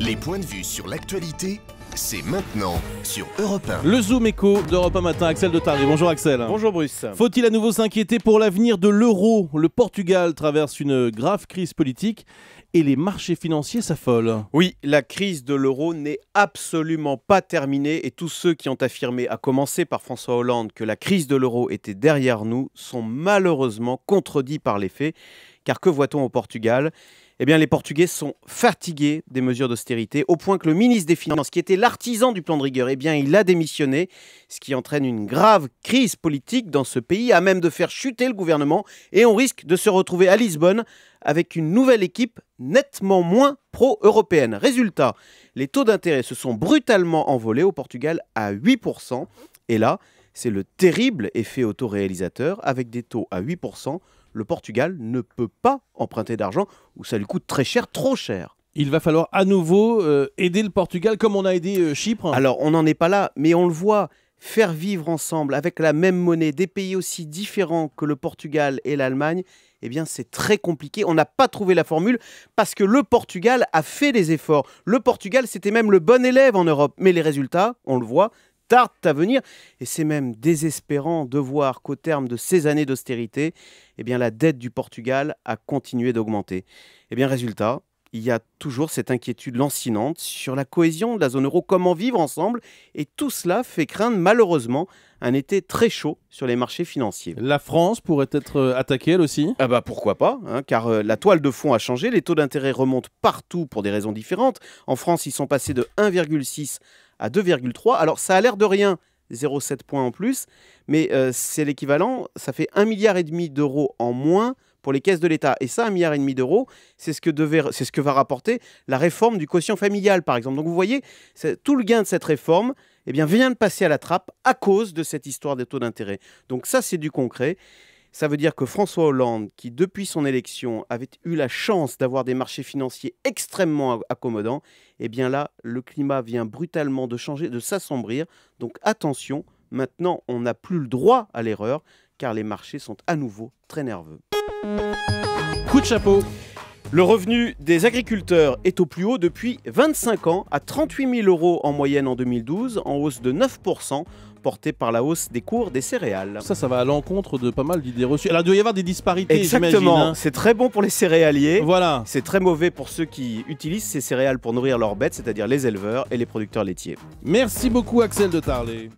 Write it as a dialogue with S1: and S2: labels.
S1: Les points de vue sur l'actualité, c'est maintenant sur Europe 1. Le Zoom écho d'Europe 1 matin, Axel de Tardy. Bonjour Axel. Bonjour Bruce. Faut-il à nouveau s'inquiéter pour l'avenir de l'euro Le Portugal traverse une grave crise politique et les marchés financiers s'affolent. Oui, la crise de l'euro n'est absolument pas terminée et tous ceux qui ont affirmé, à commencer par François Hollande, que la crise de l'euro était derrière nous sont malheureusement contredits par les faits. Car que voit-on au Portugal eh bien, les Portugais sont fatigués des mesures d'austérité, au point que le ministre des Finances, qui était l'artisan du plan de rigueur, eh bien, il a démissionné, ce qui entraîne une grave crise politique dans ce pays, à même de faire chuter le gouvernement, et on risque de se retrouver à Lisbonne avec une nouvelle équipe nettement moins pro-européenne. Résultat, les taux d'intérêt se sont brutalement envolés au Portugal à 8%, et là, c'est le terrible effet autoréalisateur, avec des taux à 8%, le Portugal ne peut pas emprunter d'argent ou ça lui coûte très cher, trop cher. Il va falloir à nouveau euh, aider le Portugal comme on a aidé euh, Chypre. Alors on n'en est pas là, mais on le voit, faire vivre ensemble avec la même monnaie des pays aussi différents que le Portugal et l'Allemagne, eh bien c'est très compliqué. On n'a pas trouvé la formule parce que le Portugal a fait des efforts. Le Portugal, c'était même le bon élève en Europe. Mais les résultats, on le voit, tardent à venir. Et c'est même désespérant de voir qu'au terme de ces années d'austérité, eh bien, la dette du Portugal a continué d'augmenter. Et eh bien, résultat, il y a toujours cette inquiétude lancinante sur la cohésion de la zone euro, comment vivre ensemble, et tout cela fait craindre malheureusement un été très chaud sur les marchés financiers. La France pourrait être euh, attaquée elle aussi Ah bah pourquoi pas, hein, car euh, la toile de fond a changé, les taux d'intérêt remontent partout pour des raisons différentes. En France, ils sont passés de 1,6 à 2,3, alors ça a l'air de rien, 0,7 points en plus, mais euh, c'est l'équivalent, ça fait 1,5 milliard d'euros en moins pour les caisses de l'État. Et ça, un milliard et demi d'euros, c'est ce, que devait, c'est ce que va rapporter la réforme du quotient familial, par exemple. Donc vous voyez, tout le gain de cette réforme eh bien, vient de passer à la trappe à cause de cette histoire des taux d'intérêt. Donc ça, c'est du concret. Ça veut dire que François Hollande, qui depuis son élection avait eu la chance d'avoir des marchés financiers extrêmement accommodants, et eh bien là, le climat vient brutalement de changer, de s'assombrir. Donc attention, maintenant, on n'a plus le droit à l'erreur, car les marchés sont à nouveau très nerveux. Coup de chapeau le revenu des agriculteurs est au plus haut depuis 25 ans, à 38 000 euros en moyenne en 2012, en hausse de 9%, portée par la hausse des cours des céréales. Ça, ça va à l'encontre de pas mal d'idées reçues. Alors, il doit y avoir des disparités, Exactement, hein. c'est très bon pour les céréaliers, voilà. c'est très mauvais pour ceux qui utilisent ces céréales pour nourrir leurs bêtes, c'est-à-dire les éleveurs et les producteurs laitiers. Merci beaucoup Axel de Tarlé.